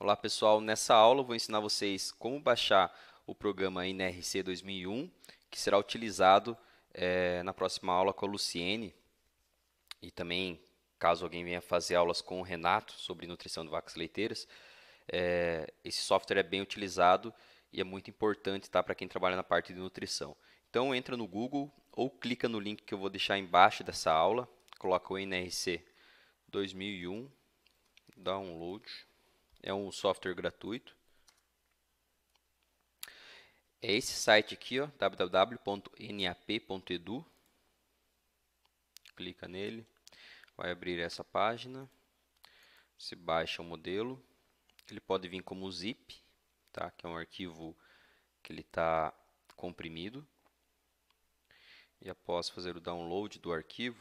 Olá pessoal, nessa aula eu vou ensinar vocês como baixar o programa NRC 2001, que será utilizado é, na próxima aula com a Luciene e também caso alguém venha fazer aulas com o Renato sobre nutrição de vacas leiteiras. É, esse software é bem utilizado e é muito importante tá, para quem trabalha na parte de nutrição. Então entra no Google ou clica no link que eu vou deixar embaixo dessa aula, coloca o NRC 2001, download é um software gratuito. É esse site aqui, www.nap.edu. Clica nele, vai abrir essa página. Você baixa o modelo. Ele pode vir como zip, tá? que é um arquivo que ele está comprimido. E após fazer o download do arquivo,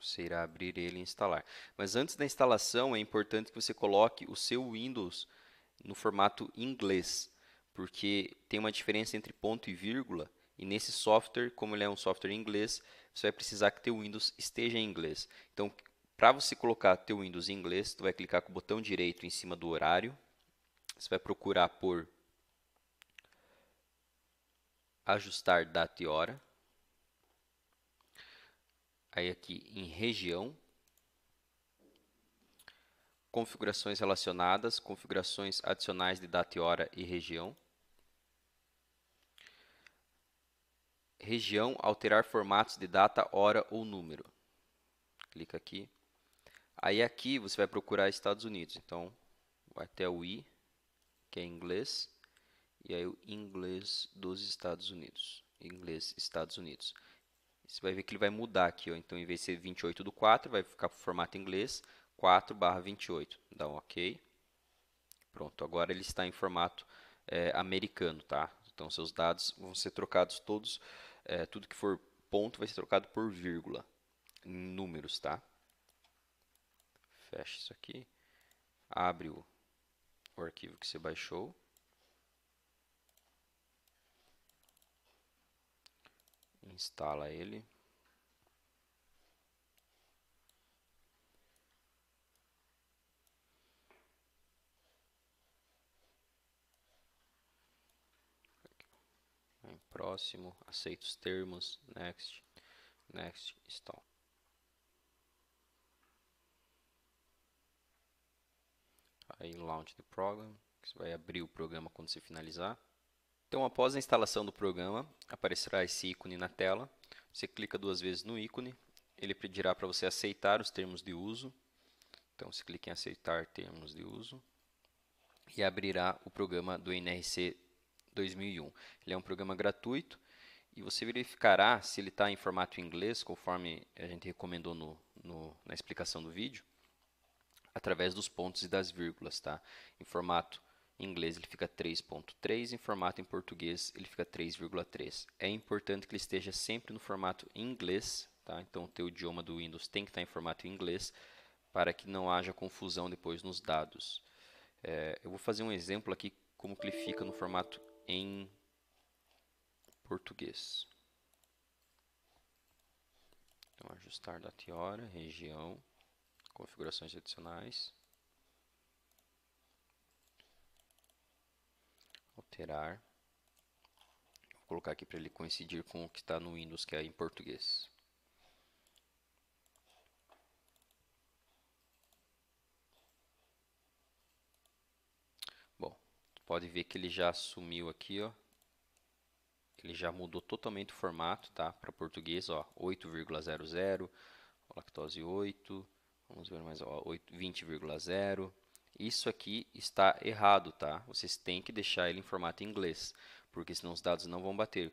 você irá abrir ele e instalar. Mas antes da instalação, é importante que você coloque o seu Windows no formato inglês, porque tem uma diferença entre ponto e vírgula. E nesse software, como ele é um software em inglês, você vai precisar que teu Windows esteja em inglês. Então, para você colocar teu Windows em inglês, você vai clicar com o botão direito em cima do horário. Você vai procurar por ajustar data e hora. Aí aqui em região, configurações relacionadas, configurações adicionais de data e hora e região. Região, alterar formatos de data, hora ou número. Clica aqui. Aí aqui você vai procurar Estados Unidos. Então, vai até o I, que é inglês, e aí o inglês dos Estados Unidos. Inglês Estados Unidos. Você vai ver que ele vai mudar aqui, ó. Então, em vez de ser 28 do 4, vai ficar para o formato inglês, 4 barra 28. Dá um OK. Pronto, agora ele está em formato é, americano, tá? Então, seus dados vão ser trocados todos, é, tudo que for ponto vai ser trocado por vírgula, em números, tá? Fecha isso aqui, abre o, o arquivo que você baixou. instala ele. Em próximo, aceita os termos, next, next, install. Aí launch the program, que você vai abrir o programa quando você finalizar. Então, após a instalação do programa, aparecerá esse ícone na tela. Você clica duas vezes no ícone, ele pedirá para você aceitar os termos de uso. Então, você clica em aceitar termos de uso e abrirá o programa do NRC 2001. Ele é um programa gratuito e você verificará se ele está em formato inglês, conforme a gente recomendou no, no, na explicação do vídeo, através dos pontos e das vírgulas, tá? Em formato em inglês ele fica 3.3, em formato em português ele fica 3,3. É importante que ele esteja sempre no formato em inglês, tá? Então o teu idioma do Windows tem que estar em formato em inglês para que não haja confusão depois nos dados. É, eu vou fazer um exemplo aqui como que ele fica no formato em português. Então ajustar data e hora, região, configurações adicionais. alterar. Vou colocar aqui para ele coincidir com o que está no Windows, que é em português. Bom, pode ver que ele já sumiu aqui, ó. Ele já mudou totalmente o formato, tá? Para português, ó, 8,00, lactose 8, vamos ver mais, ó, 20,0 isso aqui está errado, tá? Vocês têm que deixar ele em formato inglês, porque senão os dados não vão bater.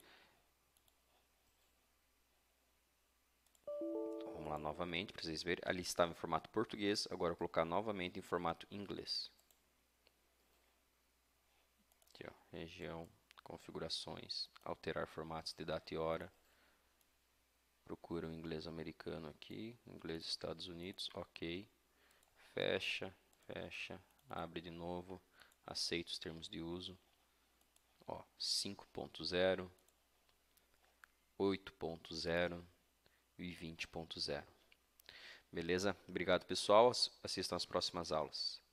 Então, vamos lá novamente para vocês verem. Ali estava em formato português, agora vou colocar novamente em formato inglês. Aqui, ó, região, configurações, alterar formatos de data e hora. Procura o inglês americano aqui, inglês Estados Unidos, ok. Fecha fecha, abre de novo, aceita os termos de uso. 5.0, 8.0 e 20.0. Beleza? Obrigado, pessoal. Assistam as próximas aulas.